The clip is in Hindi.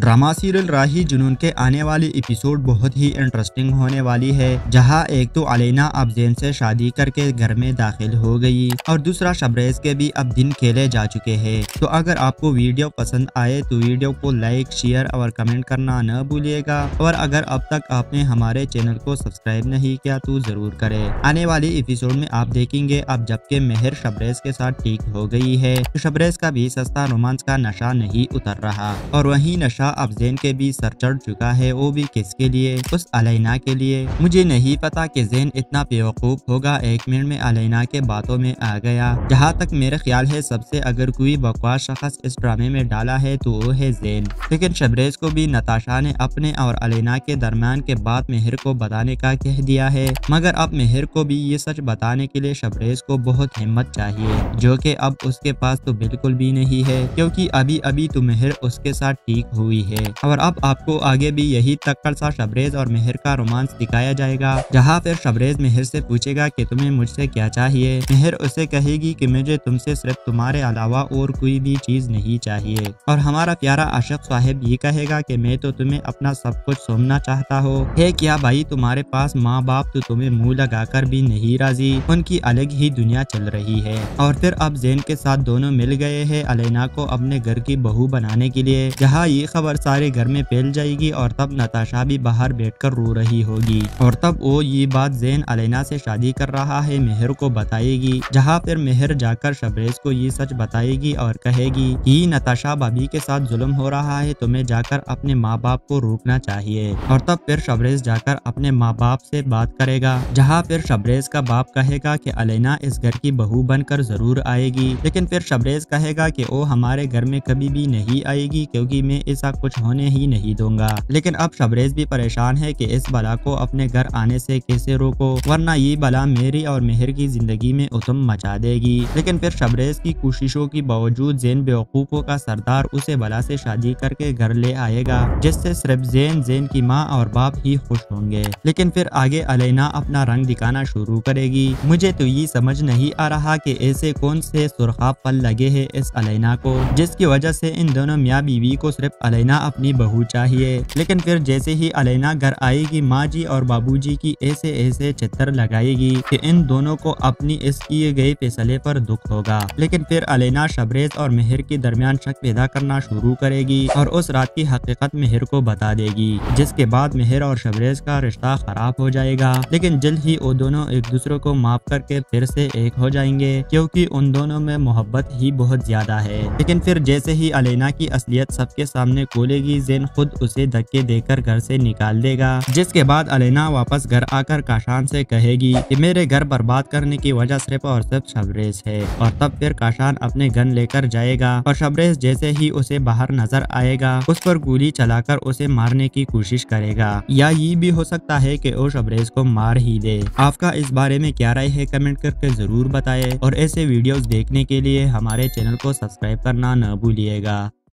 ड्रामा सीरियल राही जुनून के आने वाली एपिसोड बहुत ही इंटरेस्टिंग होने वाली है जहां एक तो अलीना अब जैन से शादी करके घर में दाखिल हो गई और दूसरा शबरेज के भी अब दिन खेले जा चुके हैं तो अगर आपको वीडियो पसंद आए तो वीडियो को लाइक शेयर और कमेंट करना न भूलिएगा और अगर अब तक आपने हमारे चैनल को सब्सक्राइब नहीं किया तो जरूर करे आने वाले एपिसोड में आप देखेंगे अब जबकि मेहर शबरेज के साथ ठीक हो गई है तो शबरेज का भी सस्ता रोमांस का नशा नहीं उतर रहा और वही नशा लड़का अब जेन के भी सर चढ़ चुका है वो भी किसके लिए उस अलैना के लिए मुझे नहीं पता कि जेन इतना बेवकूफ़ होगा एक मिनट में अलैना के बातों में आ गया जहाँ तक मेरा ख्याल है सबसे अगर कोई बकवास शख्स इस ड्रामे में डाला है तो वो है जेन लेकिन शबरेज को भी नताशा ने अपने और अलैना के दरम्यान के बाद मेहर को बताने का कह दिया है मगर अब मेहर को भी ये सच बताने के लिए शबरेज को बहुत हिम्मत चाहिए जो की अब उसके पास तो बिल्कुल भी नहीं है क्योंकि अभी अभी तो मेहर उसके साथ ठीक हुई हुई है और अब आपको आगे भी यही तक्कड़ सा शबरेज और मेहर का रोमांस दिखाया जाएगा जहाँ फिर शबरेज मेहर से पूछेगा कि तुम्हें मुझसे क्या चाहिए मेहर उसे कहेगी कि मुझे तुमसे सिर्फ तुम्हारे अलावा और कोई भी चीज नहीं चाहिए और हमारा प्यारा आशफ साहेब ये कहेगा की मैं तो तुम्हें अपना सब कुछ सोमना चाहता हूँ है क्या भाई तुम्हारे पास माँ बाप तो तुम्हें मुँह लगा भी नहीं राजी उनकी अलग ही दुनिया चल रही है और फिर अब जैन के साथ दोनों मिल गए है अलेना को अपने घर की बहू बनाने के लिए जहाँ ये खबर खबर सारे घर में फैल जाएगी और तब नताशा भी बाहर बैठकर रो रही होगी और तब वो ये बात जैन अलेना से शादी कर रहा है मेहर को बताएगी जहाँ फिर मेहर जाकर शबरेज को ये सच बताएगी और कहेगी कि नताशा भाभी के साथ जुल्म हो रहा है तुम्हें जाकर अपने माँ बाप को रोकना चाहिए और तब फिर शबरेज जाकर अपने माँ बाप से बात करेगा जहाँ फिर शबरेज का बाप कहेगा कि अलेना इस घर की बहू बनकर जरूर आएगी लेकिन फिर शबरेज कहेगा कि वो हमारे घर में कभी भी नहीं आएगी क्योंकि मैं ऐसा कुछ होने ही नहीं दूंगा लेकिन अब शबरेज भी परेशान है की इस बला को अपने घर आने से कैसे रोको वरना ये बला मेरी और मेहर की जिंदगी में उतम मचा देगी लेकिन फिर शबरेज की कोशिशों के बावजूद जैन बेवकूफों का सरदार उसे बला से शादी करके घर ले आएगा जिससे सिर्फ जैन जैन की माँ और बाप ही खुश होंगे लेकिन फिर आगे अलैना अपना रंग दिखाना शुरू करेगी मुझे तो ये समझ नहीं आ रहा कि ऐसे कौन से सुरखा फल लगे हैं इस अलैना को जिसकी वजह से इन दोनों मियाँ बीवी को सिर्फ अलैना अपनी बहू चाहिए लेकिन फिर जैसे ही अलैना घर आएगी माँ जी और बाबू जी की ऐसे ऐसे चित्र लगाएगी कि इन दोनों को अपनी इस किए गए फैसले पर दुख होगा लेकिन फिर अलैना शबरेज और मेहर के दरमियान शक पैदा करना शुरू करेगी और उस रात की हकीकत मेहर को बता देगी जिसके बाद मेहर और शबरेज का रिश्ता खराब हो जाएगा लेकिन जल्द ही वो दोनों एक दूसरे को माफ करके फिर से एक हो जाएंगे क्योंकि उन दोनों में मोहब्बत ही बहुत ज्यादा है लेकिन फिर जैसे ही अलैना की असलियत सबके सामने खोलेगी जेन खुद उसे धक्के देकर घर से निकाल देगा जिसके बाद अलेना वापस घर आकर काशान से कहेगी कि मेरे घर बर्बाद करने की वजह सिर्फ और सिर्फ शबरेज है और तब फिर काशान अपने गन लेकर जाएगा और शबरेज जैसे ही उसे बाहर नजर आएगा उस पर गोली चलाकर उसे मारने की कोशिश करेगा या ये भी हो सकता है की वो शबरेज को मार ही दे आपका इस बारे में क्या राय है कमेंट करके जरूर बताए और ऐसे वीडियो देखने के लिए हमारे चैनल को सब्सक्राइब करना न भूलिएगा